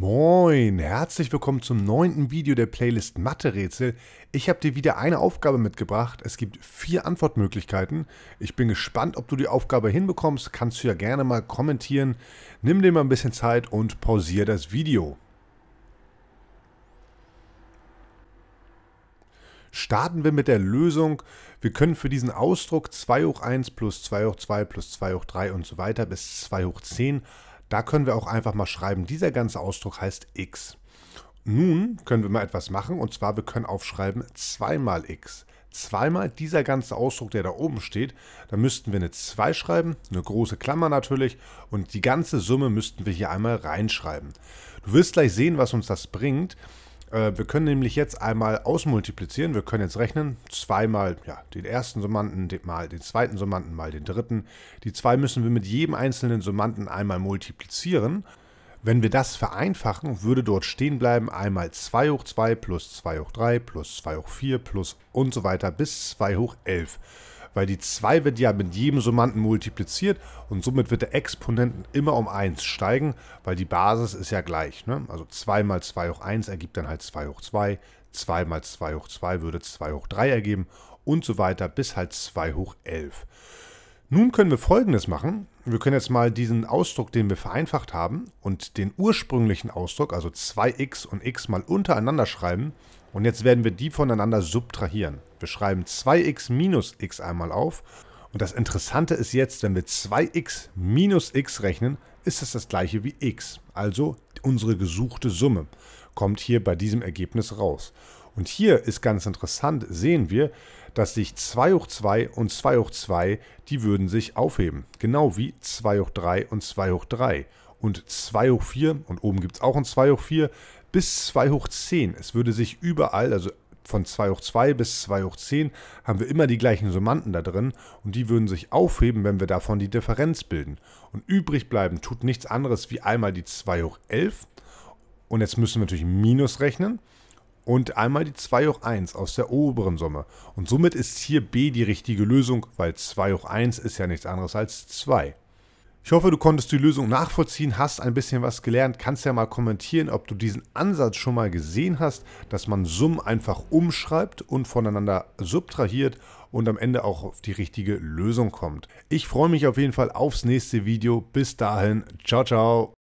Moin, herzlich willkommen zum neunten Video der Playlist Mathe-Rätsel. Ich habe dir wieder eine Aufgabe mitgebracht. Es gibt vier Antwortmöglichkeiten. Ich bin gespannt, ob du die Aufgabe hinbekommst. Kannst du ja gerne mal kommentieren. Nimm dir mal ein bisschen Zeit und pausiere das Video. Starten wir mit der Lösung. Wir können für diesen Ausdruck 2 hoch 1 plus 2 hoch 2 plus 2 hoch 3 und so weiter bis 2 hoch 10 da können wir auch einfach mal schreiben, dieser ganze Ausdruck heißt x. Nun können wir mal etwas machen und zwar wir können aufschreiben 2 mal x. Zweimal dieser ganze Ausdruck, der da oben steht, da müssten wir eine 2 schreiben, eine große Klammer natürlich und die ganze Summe müssten wir hier einmal reinschreiben. Du wirst gleich sehen, was uns das bringt. Äh, wir können nämlich jetzt einmal ausmultiplizieren. Wir können jetzt rechnen. Zweimal ja, den ersten Summanden, mal den zweiten Summanden, mal den dritten. Die zwei müssen wir mit jedem einzelnen Summanden einmal multiplizieren. Wenn wir das vereinfachen, würde dort stehen bleiben einmal 2 hoch 2 plus 2 hoch 3 plus 2 hoch 4 plus und so weiter bis 2 hoch 11 weil die 2 wird ja mit jedem Summanden multipliziert und somit wird der Exponenten immer um 1 steigen, weil die Basis ist ja gleich. Ne? Also 2 mal 2 hoch 1 ergibt dann halt 2 hoch 2, 2 mal 2 hoch 2 würde 2 hoch 3 ergeben und so weiter bis halt 2 hoch 11. Nun können wir Folgendes machen. Wir können jetzt mal diesen Ausdruck, den wir vereinfacht haben, und den ursprünglichen Ausdruck, also 2x und x mal untereinander schreiben. Und jetzt werden wir die voneinander subtrahieren. Wir schreiben 2x minus x einmal auf. Und das Interessante ist jetzt, wenn wir 2x minus x rechnen, ist es das, das gleiche wie x. Also unsere gesuchte Summe kommt hier bei diesem Ergebnis raus. Und hier ist ganz interessant, sehen wir, dass sich 2 hoch 2 und 2 hoch 2, die würden sich aufheben. Genau wie 2 hoch 3 und 2 hoch 3. Und 2 hoch 4, und oben gibt es auch ein 2 hoch 4, bis 2 hoch 10. Es würde sich überall, also von 2 hoch 2 bis 2 hoch 10 haben wir immer die gleichen Summanden da drin und die würden sich aufheben, wenn wir davon die Differenz bilden. Und übrig bleiben tut nichts anderes wie einmal die 2 hoch 11 und jetzt müssen wir natürlich Minus rechnen und einmal die 2 hoch 1 aus der oberen Summe. Und somit ist hier B die richtige Lösung, weil 2 hoch 1 ist ja nichts anderes als 2. Ich hoffe, du konntest die Lösung nachvollziehen, hast ein bisschen was gelernt, kannst ja mal kommentieren, ob du diesen Ansatz schon mal gesehen hast, dass man Summen einfach umschreibt und voneinander subtrahiert und am Ende auch auf die richtige Lösung kommt. Ich freue mich auf jeden Fall aufs nächste Video. Bis dahin, ciao, ciao.